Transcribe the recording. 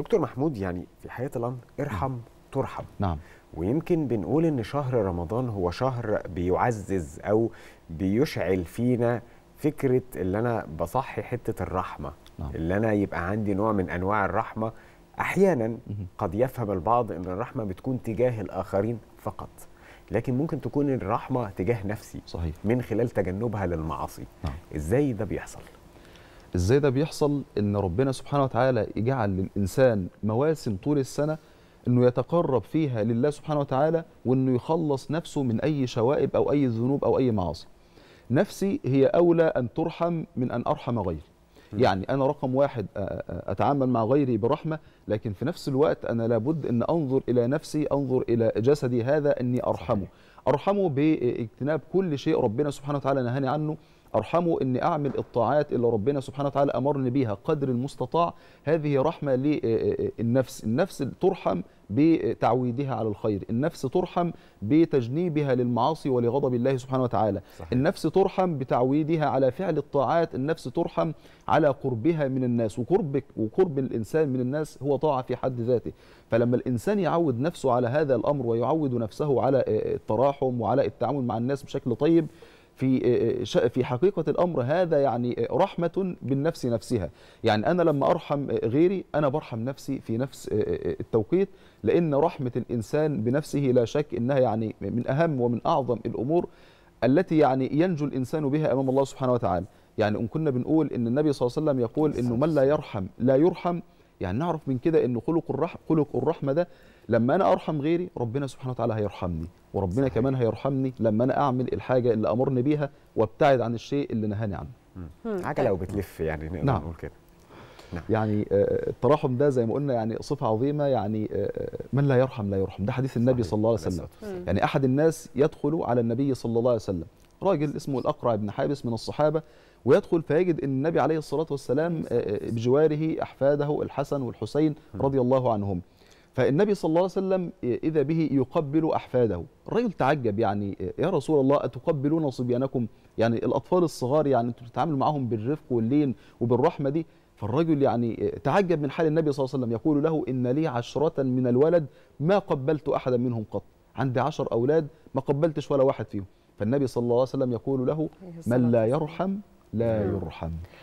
دكتور محمود يعني في حياه الامر ارحم ترحم نعم ويمكن بنقول ان شهر رمضان هو شهر بيعزز او بيشعل فينا فكره اللي انا بصحي حته الرحمه نعم. اللي انا يبقى عندي نوع من انواع الرحمه احيانا قد يفهم البعض ان الرحمه بتكون تجاه الاخرين فقط لكن ممكن تكون الرحمه تجاه نفسي صحيح. من خلال تجنبها للمعاصي نعم. ازاي ده بيحصل ازاي ده بيحصل ان ربنا سبحانه وتعالى يجعل للانسان مواسم طول السنه انه يتقرب فيها لله سبحانه وتعالى وانه يخلص نفسه من اي شوائب او اي ذنوب او اي معاصي نفسي هي اولى ان ترحم من ان ارحم غيري يعني انا رقم واحد اتعامل مع غيري برحمه لكن في نفس الوقت انا لابد ان انظر الى نفسي انظر الى جسدي هذا اني ارحمه ارحمه باجتناب كل شيء ربنا سبحانه وتعالى نهاني عنه أرحمه أني أعمل الطاعات اللي ربنا سبحانه وتعالى أمرني بيها قدر المستطاع هذه رحمة للنفس آه، آه، آه، النفس ترحم بتعويدها على الخير النفس ترحم بتجنيبها للمعاصي ولغضب الله سبحانه وتعالى صحيح. النفس ترحم بتعويدها على فعل الطاعات النفس ترحم على قربها من الناس وقربك وقرب الإنسان من الناس هو طاعة في حد ذاته فلما الإنسان يعود نفسه على هذا الأمر ويعود نفسه على التراحم وعلى التعامل مع الناس بشكل طيب في آه، آه، في حقيقه الامر هذا يعني آه، رحمه بالنفس نفسها يعني انا لما ارحم غيري انا برحم نفسي في نفس التوقيت لان رحمه الانسان بنفسه لا شك انها يعني من اهم ومن اعظم الامور التي يعني ينجو الانسان بها امام الله سبحانه وتعالى يعني ان كنا بنقول ان النبي صلى الله عليه وسلم يقول انه من لا يرحم لا يرحم يعني نعرف من كده ان خلق الرحمه خلق الرحمه ده لما انا ارحم غيري ربنا سبحانه وتعالى هيرحمني وربنا صحيح. كمان هيرحمني لما انا اعمل الحاجه اللي امرني بيها وابتعد عن الشيء اللي نهاني عنه عجله طيب. وبتلف يعني نقدر نعم. نقول كده نعم. يعني آه، آه، التراحم ده زي ما قلنا يعني صفه عظيمه يعني آه، من لا يرحم لا يرحم ده حديث النبي صلى الله عليه وسلم يعني احد الناس يدخل على النبي صلى الله عليه وسلم راجل اسمه الاقرع بن حابس من الصحابه ويدخل فيجد ان النبي عليه الصلاه والسلام بجواره احفاده الحسن والحسين رضي الله عنهم فالنبي صلى الله عليه وسلم إذا به يقبل أحفاده الرجل تعجب يعني يا رسول الله أتقبلون صبيانكم يعني الأطفال الصغار يعني أنتم بتتعاملوا معهم بالرفق واللين وبالرحمة دي فالرجل يعني تعجب من حال النبي صلى الله عليه وسلم يقول له إن لي عشرة من الولد ما قبلت أحدا منهم قط عندي عشر أولاد ما قبلتش ولا واحد فيهم فالنبي صلى الله عليه وسلم يقول له من لا يرحم لا يرحم